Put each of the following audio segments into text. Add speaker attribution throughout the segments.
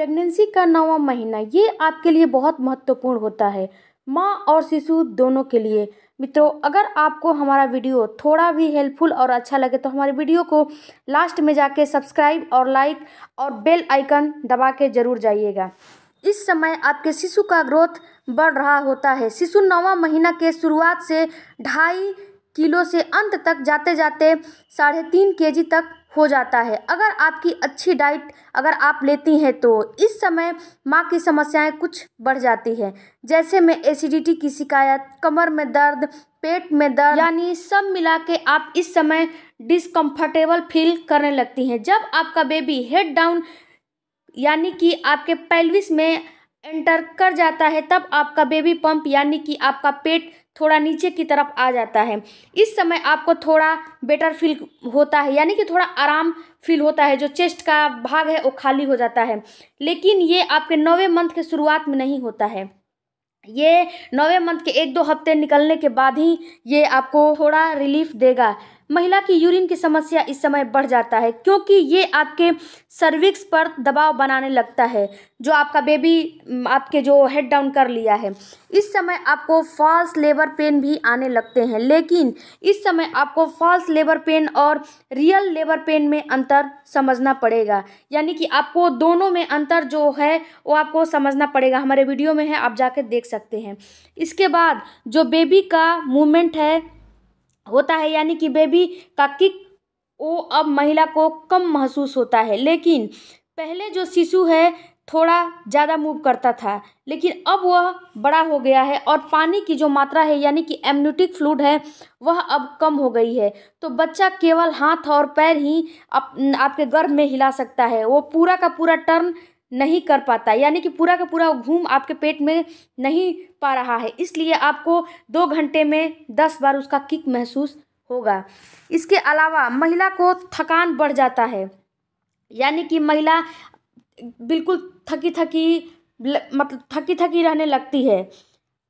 Speaker 1: pregnancy का नौवा महीना ये आपके लिए बहुत महत्वपूर्ण होता है माँ और शिशु दोनों के लिए मित्रों अगर आपको हमारा वीडियो थोड़ा भी हेल्पफुल और अच्छा लगे तो हमारे वीडियो को लास्ट में जाके सब्सक्राइब और लाइक और बेल आइकन दबा के ज़रूर जाइएगा इस समय आपके शिशु का ग्रोथ बढ़ रहा होता है शिशु नौवा महीना के शुरुआत से ढाई किलो से अंत तक जाते जाते साढ़े तीन के तक हो जाता है अगर आपकी अच्छी डाइट अगर आप लेती हैं तो इस समय माँ की समस्याएं कुछ बढ़ जाती है जैसे में एसिडिटी की शिकायत कमर में दर्द पेट में दर्द यानी सब मिला के आप इस समय डिसकम्फर्टेबल फील करने लगती हैं जब आपका बेबी हेड डाउन यानी कि आपके पेल्विस में एंटर कर जाता है तब आपका बेबी पंप यानी कि आपका पेट थोड़ा नीचे की तरफ आ जाता है इस समय आपको थोड़ा बेटर फील होता है यानी कि थोड़ा आराम फील होता है जो चेस्ट का भाग है वो खाली हो जाता है लेकिन ये आपके नौवे मंथ के शुरुआत में नहीं होता है ये नौवे मंथ के एक दो हफ्ते निकलने के बाद ही ये आपको थोड़ा रिलीफ देगा महिला की यूरिन की समस्या इस समय बढ़ जाता है क्योंकि ये आपके सर्विक्स पर दबाव बनाने लगता है जो आपका बेबी आपके जो हेड डाउन कर लिया है इस समय आपको फॉल्स लेबर पेन भी आने लगते हैं लेकिन इस समय आपको फॉल्स लेबर पेन और रियल लेबर पेन में अंतर समझना पड़ेगा यानी कि आपको दोनों में अंतर जो है वो आपको समझना पड़ेगा हमारे वीडियो में है आप जाके देख सकते हैं इसके बाद जो बेबी का मूवमेंट है होता है यानी कि बेबी का किक वो अब महिला को कम महसूस होता है लेकिन पहले जो शिशु है थोड़ा ज़्यादा मूव करता था लेकिन अब वह बड़ा हो गया है और पानी की जो मात्रा है यानी कि एम्यूटिक फ्लूड है वह अब कम हो गई है तो बच्चा केवल हाथ और पैर ही आप, आपके गर्भ में हिला सकता है वो पूरा का पूरा टर्न नहीं कर पाता यानी कि पूरा का पूरा घूम आपके पेट में नहीं पा रहा है इसलिए आपको दो घंटे में दस बार उसका किक महसूस होगा इसके अलावा महिला को थकान बढ़ जाता है यानी कि महिला बिल्कुल थकी थकी मतलब थकी थकी रहने लगती है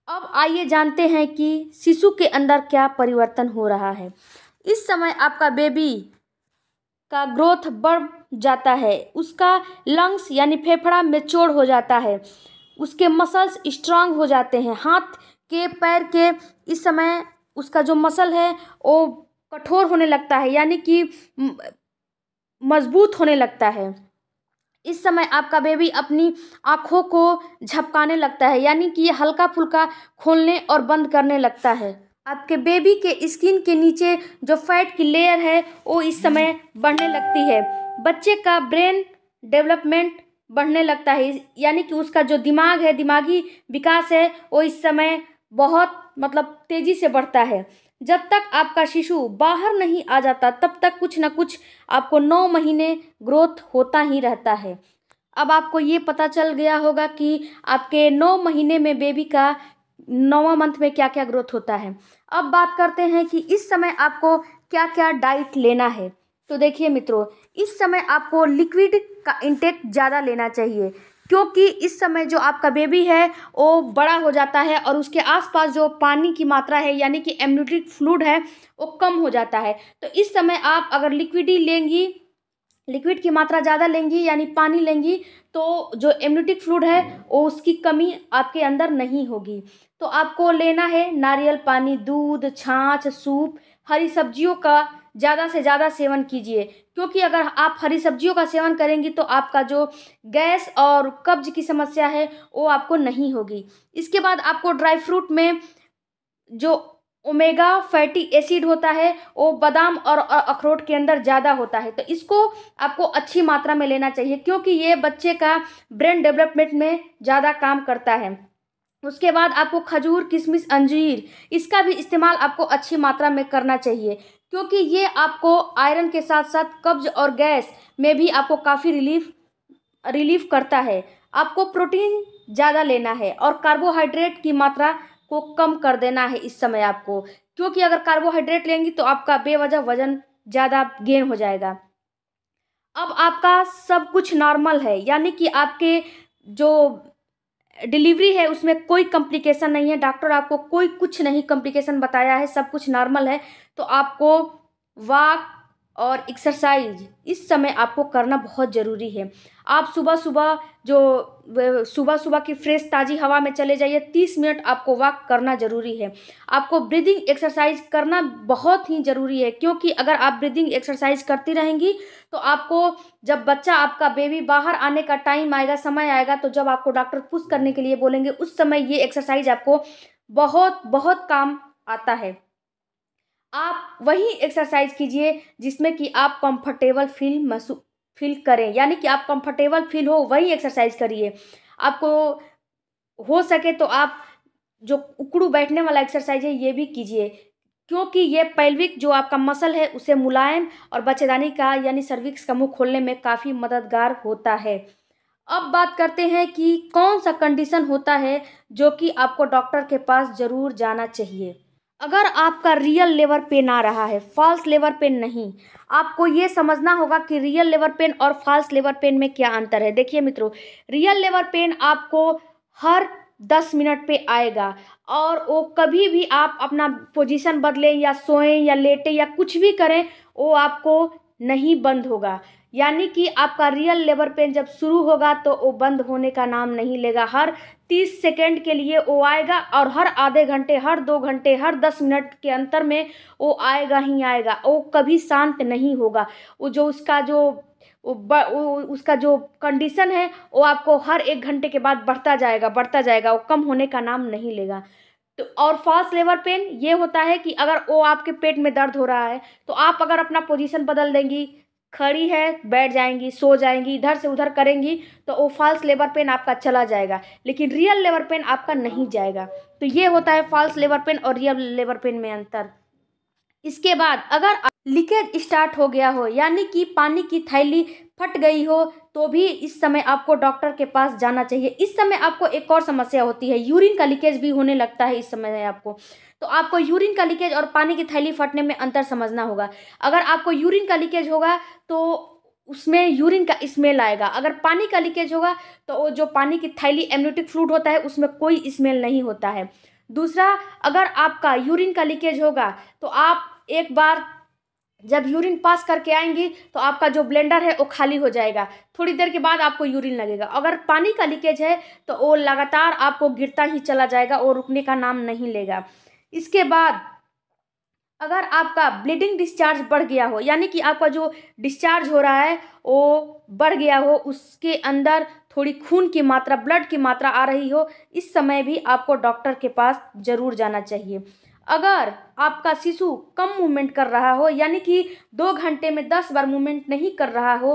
Speaker 1: अब आइए जानते हैं कि शिशु के अंदर क्या परिवर्तन हो रहा है इस समय आपका बेबी का ग्रोथ बढ़ जाता है उसका लंग्स यानी फेफड़ा मेच्योर हो जाता है उसके मसल्स स्ट्रांग हो जाते हैं हाथ के पैर के इस समय उसका जो मसल है वो कठोर होने लगता है यानी कि मजबूत होने लगता है इस समय आपका बेबी अपनी आँखों को झपकाने लगता है यानी कि ये हल्का फुल्का खोलने और बंद करने लगता है आपके बेबी के स्किन के नीचे जो फैट की लेयर है वो इस समय बढ़ने लगती है बच्चे का ब्रेन डेवलपमेंट बढ़ने लगता है यानी कि उसका जो दिमाग है दिमागी विकास है वो इस समय बहुत मतलब तेज़ी से बढ़ता है जब तक आपका शिशु बाहर नहीं आ जाता तब तक कुछ ना कुछ आपको नौ महीने ग्रोथ होता ही रहता है अब आपको ये पता चल गया होगा कि आपके नौ महीने में बेबी का नौवा मंथ में क्या क्या ग्रोथ होता है अब बात करते हैं कि इस समय आपको क्या क्या डाइट लेना है तो देखिए मित्रों इस समय आपको लिक्विड का इंटेक ज़्यादा लेना चाहिए क्योंकि इस समय जो आपका बेबी है वो बड़ा हो जाता है और उसके आसपास जो पानी की मात्रा है यानी कि एम्यूटिक फ्लूड है वो कम हो जाता है तो इस समय आप अगर लिक्विड ही लेंगी लिक्विड की मात्रा ज़्यादा लेंगी यानी पानी लेंगी तो जो एम्यूटिक फ्लूड है वो उसकी कमी आपके अंदर नहीं होगी तो आपको लेना है नारियल पानी दूध छाछ सूप हरी सब्जियों का ज़्यादा से ज़्यादा सेवन कीजिए क्योंकि अगर आप हरी सब्जियों का सेवन करेंगी तो आपका जो गैस और कब्ज की समस्या है वो आपको नहीं होगी इसके बाद आपको ड्राई फ्रूट में जो ओमेगा फैटी एसिड होता है वो बादाम और अखरोट के अंदर ज़्यादा होता है तो इसको आपको अच्छी मात्रा में लेना चाहिए क्योंकि ये बच्चे का ब्रेन डेवलपमेंट में ज़्यादा काम करता है उसके बाद आपको खजूर किशमिश अंजीर इसका भी इस्तेमाल आपको अच्छी मात्रा में करना चाहिए क्योंकि ये आपको आयरन के साथ साथ कब्ज और गैस में भी आपको काफ़ी रिलीफ रिलीफ करता है आपको प्रोटीन ज़्यादा लेना है और कार्बोहाइड्रेट की मात्रा को कम कर देना है इस समय आपको क्योंकि अगर कार्बोहाइड्रेट लेंगी तो आपका बेवजह वजन ज़्यादा गेन हो जाएगा अब आपका सब कुछ नॉर्मल है यानी कि आपके जो डिलीवरी है उसमें कोई कॉम्प्लिकेशन नहीं है डॉक्टर आपको कोई कुछ नहीं कॉम्प्लिकेशन बताया है सब कुछ नॉर्मल है तो आपको वाक और एक्सरसाइज इस समय आपको करना बहुत ज़रूरी है आप सुबह सुबह जो सुबह सुबह की फ्रेश ताज़ी हवा में चले जाइए तीस मिनट आपको वॉक करना ज़रूरी है आपको ब्रीदिंग एक्सरसाइज करना बहुत ही ज़रूरी है क्योंकि अगर आप ब्रीदिंग एक्सरसाइज करती रहेंगी तो आपको जब बच्चा आपका बेबी बाहर आने का टाइम आएगा समय आएगा तो जब आपको डॉक्टर पुश करने के लिए बोलेंगे उस समय ये एक्सरसाइज आपको बहुत बहुत काम आता है आप वही एक्सरसाइज कीजिए जिसमें कि आप कंफर्टेबल फील महसूस फील करें यानी कि आप कंफर्टेबल फील हो वही एक्सरसाइज करिए आपको हो सके तो आप जो उकड़ू बैठने वाला एक्सरसाइज है ये भी कीजिए क्योंकि ये पैल्विक जो आपका मसल है उसे मुलायम और बच्चेदानी का यानी सर्विक्स का मुँह खोलने में काफ़ी मददगार होता है अब बात करते हैं कि कौन सा कंडीशन होता है जो कि आपको डॉक्टर के पास ज़रूर जाना चाहिए अगर आपका रियल लेवर पेन आ रहा है फॉल्स लेवर पेन नहीं आपको ये समझना होगा कि रियल लेवर पेन और फॉल्स लेवर पेन में क्या अंतर है देखिए मित्रों रियल लेवर पेन आपको हर दस मिनट पे आएगा और वो कभी भी आप अपना पोजीशन बदलें या सोएं या लेटें या कुछ भी करें वो आपको नहीं बंद होगा यानी कि आपका रियल लेबर पेन जब शुरू होगा तो वो बंद होने का नाम नहीं लेगा हर तीस सेकेंड के लिए वो आएगा और हर आधे घंटे हर दो घंटे हर दस मिनट के अंतर में वो आएगा ही आएगा वो कभी शांत नहीं होगा वो जो उसका जो वो उसका जो कंडीशन है वो आपको हर एक घंटे के बाद बढ़ता जाएगा बढ़ता जाएगा वो कम होने का नाम नहीं लेगा तो और फॉल्स लेवर पेन ये होता है कि अगर वो आपके पेट में दर्द हो रहा है तो आप अगर अपना पोजीशन बदल देंगी खड़ी है बैठ जाएंगी सो जाएंगी इधर से उधर करेंगी तो वो फॉल्स लेबर पेन आपका चला जाएगा लेकिन रियल लेबर पेन आपका नहीं जाएगा तो ये होता है फॉल्स लेबर पेन और रियल लेबर पेन में अंतर इसके बाद अगर लीकेज स्टार्ट हो गया हो यानी कि पानी की थैली फट गई हो तो भी इस समय आपको डॉक्टर के पास जाना चाहिए इस समय आपको एक और समस्या होती है यूरिन का लीकेज भी होने लगता है इस समय आपको तो आपको यूरिन का लीकेज और पानी की थैली फटने में अंतर समझना होगा अगर आपको यूरिन का लीकेज होगा तो उसमें यूरिन का स्मेल आएगा अगर पानी का लीकेज होगा तो वो जो पानी की थैली एम्यूटिक फ्लूड होता है उसमें कोई स्मेल नहीं होता है दूसरा अगर आपका यूरिन का लीकेज होगा तो आप एक बार जब यूरिन पास करके आएंगी तो आपका जो ब्लेंडर है वो खाली हो जाएगा थोड़ी देर के बाद आपको यूरिन लगेगा अगर पानी का लीकेज है तो वो लगातार आपको गिरता ही चला जाएगा और रुकने का नाम नहीं लेगा इसके बाद अगर आपका ब्लीडिंग डिस्चार्ज बढ़ गया हो यानी कि आपका जो डिस्चार्ज हो रहा है वो बढ़ गया हो उसके अंदर थोड़ी खून की मात्रा ब्लड की मात्रा आ रही हो इस समय भी आपको डॉक्टर के पास ज़रूर जाना चाहिए अगर आपका शिशु कम मूवमेंट कर रहा हो यानी कि दो घंटे में दस बार मूवमेंट नहीं कर रहा हो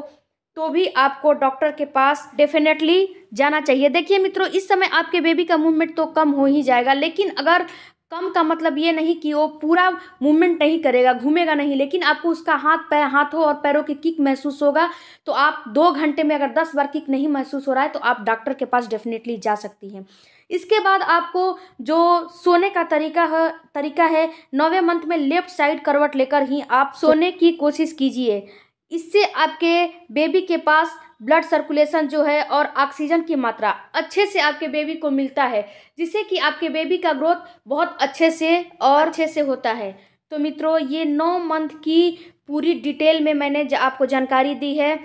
Speaker 1: तो भी आपको डॉक्टर के पास डेफिनेटली जाना चाहिए देखिए मित्रों इस समय आपके बेबी का मूवमेंट तो कम हो ही जाएगा लेकिन अगर कम का मतलब ये नहीं कि वो पूरा मूवमेंट नहीं करेगा घूमेगा नहीं लेकिन आपको उसका हाथ पैर हाथों और पैरों की किक महसूस होगा तो आप दो घंटे में अगर दस बार किक नहीं महसूस हो रहा है तो आप डॉक्टर के पास डेफिनेटली जा सकती हैं इसके बाद आपको जो सोने का तरीका है तरीका है नौवे मंथ में लेफ्ट साइड करवट लेकर ही आप सोने की कोशिश कीजिए इससे आपके बेबी के पास ब्लड सर्कुलेशन जो है और ऑक्सीजन की मात्रा अच्छे से आपके बेबी को मिलता है जिससे कि आपके बेबी का ग्रोथ बहुत अच्छे से और अच्छे से होता है तो मित्रों ये नौ मंथ की पूरी डिटेल में मैंने आपको जानकारी दी है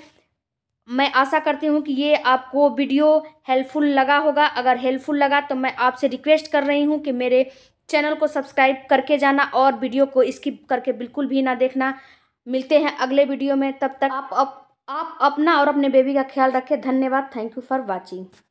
Speaker 1: मैं आशा करती हूँ कि ये आपको वीडियो हेल्पफुल लगा होगा अगर हेल्पफुल लगा तो मैं आपसे रिक्वेस्ट कर रही हूँ कि मेरे चैनल को सब्सक्राइब करके जाना और वीडियो को स्किप करके बिल्कुल भी ना देखना मिलते हैं अगले वीडियो में तब तक आप अप, आप अपना और अपने बेबी का ख्याल रखें धन्यवाद थैंक यू फॉर वॉचिंग